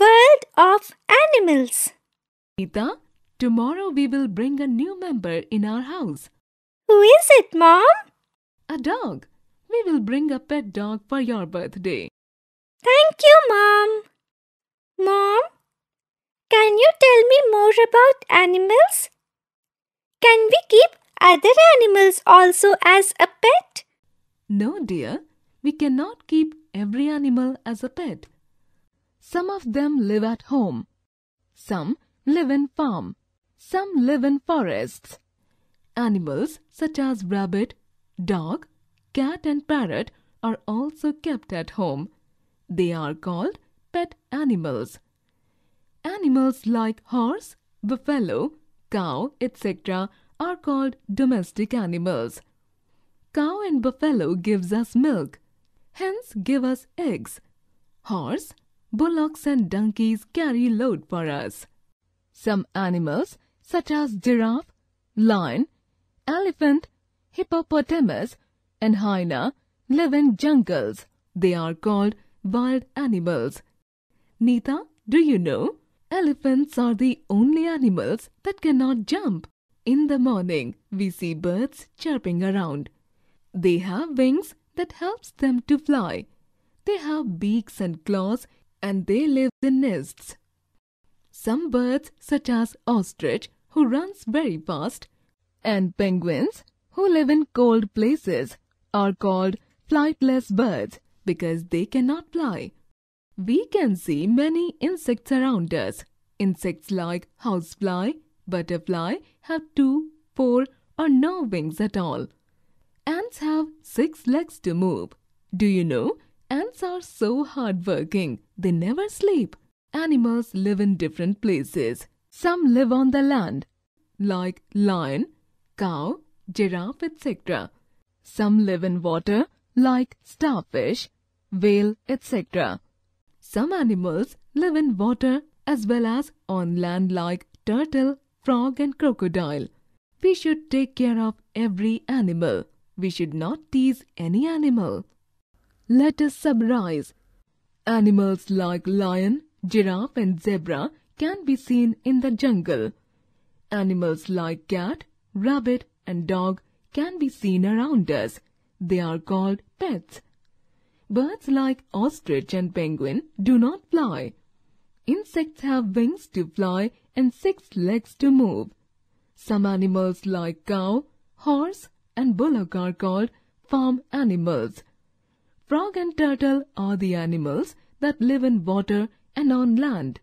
world of animals. Nita, tomorrow we will bring a new member in our house. Who is it, Mom? A dog. We will bring a pet dog for your birthday. Thank you, Mom. Mom, can you tell me more about animals? Can we keep other animals also as a pet? No, dear. We cannot keep every animal as a pet. Some of them live at home. Some live in farm. Some live in forests. Animals such as rabbit, dog, cat and parrot are also kept at home. They are called pet animals. Animals like horse, buffalo, cow, etc. are called domestic animals. Cow and buffalo gives us milk, hence give us eggs. Horse bullocks and donkeys carry load for us. Some animals, such as giraffe, lion, elephant, hippopotamus, and hyena, live in jungles. They are called wild animals. Nita, do you know? Elephants are the only animals that cannot jump. In the morning, we see birds chirping around. They have wings that helps them to fly. They have beaks and claws and they live in nests. Some birds, such as ostrich, who runs very fast, and penguins, who live in cold places, are called flightless birds because they cannot fly. We can see many insects around us. Insects like housefly, butterfly have two, four, or no wings at all. Ants have six legs to move. Do you know Ants are so hardworking, they never sleep. Animals live in different places. Some live on the land, like lion, cow, giraffe, etc. Some live in water, like starfish, whale, etc. Some animals live in water as well as on land, like turtle, frog, and crocodile. We should take care of every animal. We should not tease any animal. Let us summarize. Animals like lion, giraffe and zebra can be seen in the jungle. Animals like cat, rabbit and dog can be seen around us. They are called pets. Birds like ostrich and penguin do not fly. Insects have wings to fly and six legs to move. Some animals like cow, horse and bullock are called farm animals. Frog and turtle are the animals that live in water and on land.